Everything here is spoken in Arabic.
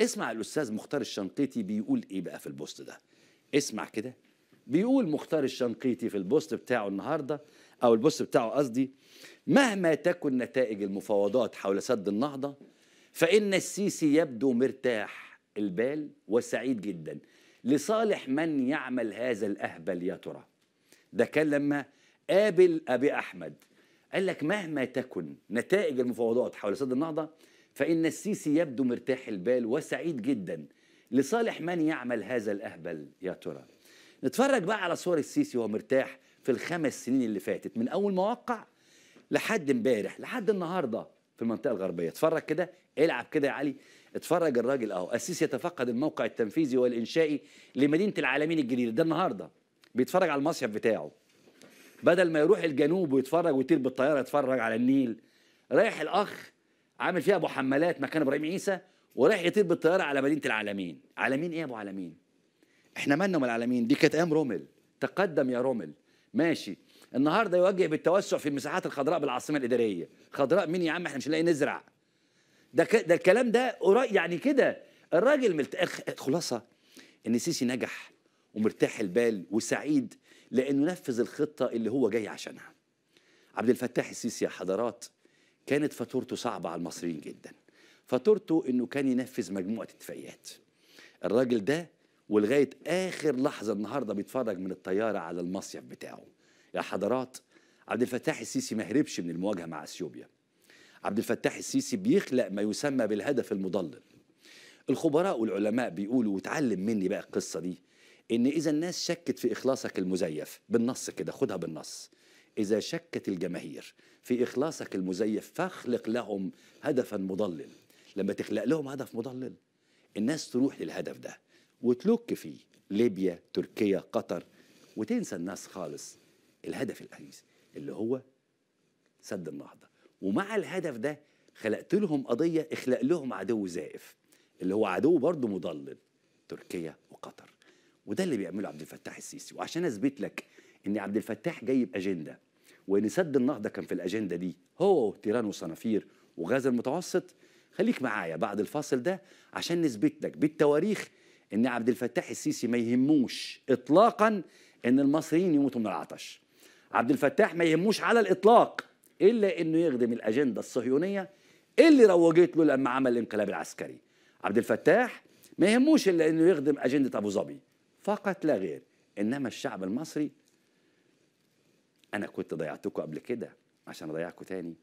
اسمع الاستاذ مختار الشنقيطي بيقول ايه بقى في البوست ده اسمع كده بيقول مختار الشنقيطي في البوست بتاعه النهارده او البوست بتاعه قصدي مهما تكن نتائج المفاوضات حول سد النهضه فان السيسي يبدو مرتاح البال وسعيد جدا لصالح من يعمل هذا الاهبل يا ترى ده كان لما قابل ابي احمد قال لك مهما تكن نتائج المفاوضات حول سد النهضه فإن السيسي يبدو مرتاح البال وسعيد جدا لصالح من يعمل هذا الأهبل يا ترى نتفرج بقى على صور السيسي وهو مرتاح في الخمس سنين اللي فاتت من أول موقع لحد امبارح لحد النهارده في المنطقه الغربيه اتفرج كده العب كده يا علي اتفرج الراجل اهو السيسي يتفقد الموقع التنفيذي والانشائي لمدينه العالمين الجديده ده النهارده بيتفرج على المصيف بتاعه بدل ما يروح الجنوب ويتفرج ويطير بالطياره يتفرج على النيل رايح الاخ عامل فيها ابو حملات مكان ابراهيم عيسى ورايح يطير بالطياره على مدينه العالمين عالمين ايه يا ابو عالمين احنا مالنا من العالمين دي كانت ايام رومل تقدم يا رومل ماشي النهارده يوجه بالتوسع في المساحات الخضراء بالعاصمه الاداريه خضراء مين يا عم احنا مش هنلاقي نزرع ده ده الكلام ده يعني كده الراجل ملت... خلاصه ان سيسي نجح ومرتاح البال وسعيد لانه نفذ الخطه اللي هو جاي عشانها عبد الفتاح السيسي يا حضرات كانت فاتورته صعبة على المصريين جدا فاتورته انه كان ينفذ مجموعة اتفاقيات الراجل ده ولغاية آخر لحظة النهاردة بيتفرج من الطيارة على المصيف بتاعه يا حضرات عبد الفتاح السيسي ما هربش من المواجهة مع اثيوبيا عبد الفتاح السيسي بيخلق ما يسمى بالهدف المضلل الخبراء والعلماء بيقولوا وتعلم مني بقى القصة دي ان اذا الناس شكت في اخلاصك المزيف بالنص كده خدها بالنص إذا شكت الجماهير في إخلاصك المزيف فاخلق لهم هدفا مضلل لما تخلق لهم هدف مضلل الناس تروح للهدف ده وتلوك فيه ليبيا تركيا قطر وتنسى الناس خالص الهدف الأنيس اللي هو سد النهضة ومع الهدف ده خلقت لهم قضية اخلق لهم عدو زائف اللي هو عدو برضه مضلل تركيا وقطر وده اللي بيعمله عبد الفتاح السيسي وعشان اثبت لك ان عبد الفتاح جايب اجنده وان سد النهضه كان في الاجنده دي هو تيران وصنافير وغاز المتوسط خليك معايا بعد الفاصل ده عشان نثبت لك بالتواريخ ان عبد الفتاح السيسي ما يهموش اطلاقا ان المصريين يموتوا من العطش عبد الفتاح ما يهموش على الاطلاق الا انه يخدم الاجنده الصهيونيه اللي روجت له لما عمل الانقلاب العسكري عبد الفتاح ما يهموش الا انه يخدم اجنده ابو ظبي فقط لا غير انما الشعب المصري أنا كنت ضيعتكم قبل كده عشان أضيعكم تاني